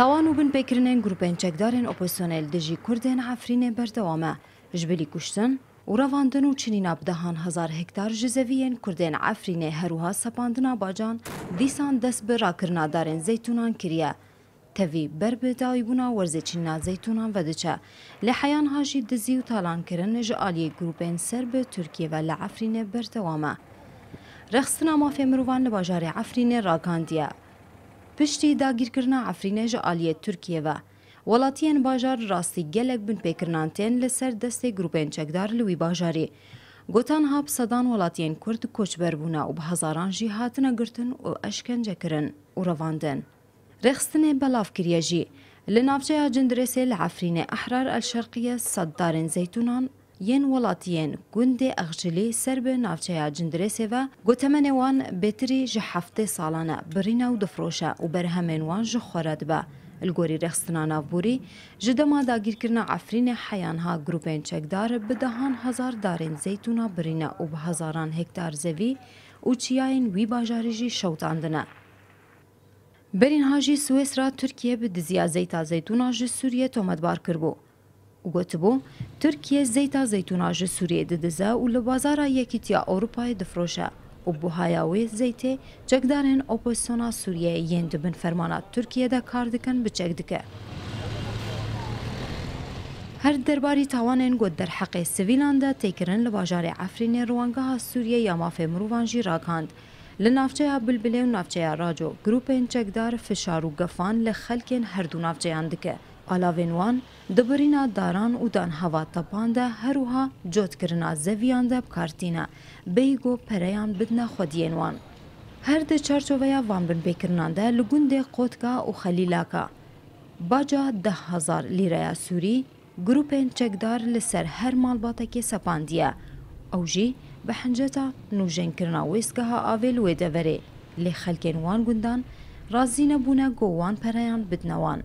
تاوان بن پێکردن گروپێن چەکدارێن ئۆپۆسیۆنل دژی کوردێن ئافرینێ بەردەوامە ژبلی کوشتن و ڕەواندن و چنینا بدەهان هزار هکتار ژزەویەن کوردێن ئافرینێ هەروها سەپاندنا باجان دیسان دەست بە ڕاکردنادارێن زەیتونان کریە. تەوی بەربداوی بوونا وەرزەچینا زەیتونان بەدەچە لە حەیان هاژی دزی و تاالانکردن نێژە ئالیە گروپێن سەر بە تورکیەوە لە ئەفرینێ بەردەوامە. رەخستنا مافێ مرۆڤان لە باژارێ ئەفرینێ ڕاکاندیە پشتی داگیرکردنا ئەفرینێژە ئالیە تورکیەوە وڵاتیان باژار راستی گلک بن پێکردنانتێن لەسەر دەستی گروپێن چەکدار لوی بازاری گوتان هاب سەدان وڵاتیان کرد کۆچبەر بوونا و به هزاران جیهات و ئەشکەنجەکردن و رواندن. رخستن بلاف کریجی لنافجه جندرسه لە احرار الشرقیه ئەلشەرقیە سەددارن زیتونان، ین ولاتیین گوندê اغجلî ser bi navçeya cindirêsê ve gotemenê wan bêtirî ji heftê salane birîna û difroşe û berhemên wan ji xwara dibe. Li gorî rexistina navbûrî, ji dema dagirkirina Efrînê heyan ha grupên çekdar bi dehan hezar darên zeytûna birîne û bi hezaran hektar zevî û çiyayên wî bajarî jî şewtandine. Berîn ha jî Swêsra Tirkiye bi diziya zeyta zeytûna ji Sûriye tometbar kiribû. وگوتبو ترکیه زیتا زیتونا جه سوریه ددزه و لبازارا یکیتیا اوروپای دفروشه و بوهایا وی زیته جگدارن اپوزیسیونا سوریه یین دبن فرمانا ترکیه ده کار دکن بچک دکه هر درباری تاوانین گود در حق سویلان ده تیکرن لباجار عفرین روانگاه سوریه یا مافه مروان جی راکاند لنافچه بلبله و نافچه راجو گروپین چکدار فشار و گفان لخلکین هر دو نافچه دکه Alavên di birîna daran û danhevatapan de herûha cotkirina zeviyan de bikartîne bêyî got pereyan bidine xwediyên wan. Her di çarçoveya vanbinpêkirinan de li gundê Qotka û Xelîlaka. Baca deh hezar lîreya Sûrî, grupên çekdar li ser her malbatekê sepandiye. Ew jî bi hinceta nûjenkirina wêstgeha avê li wê deverê lê xelkên wan gundan razî nebûne got wan pereyan bidine wan.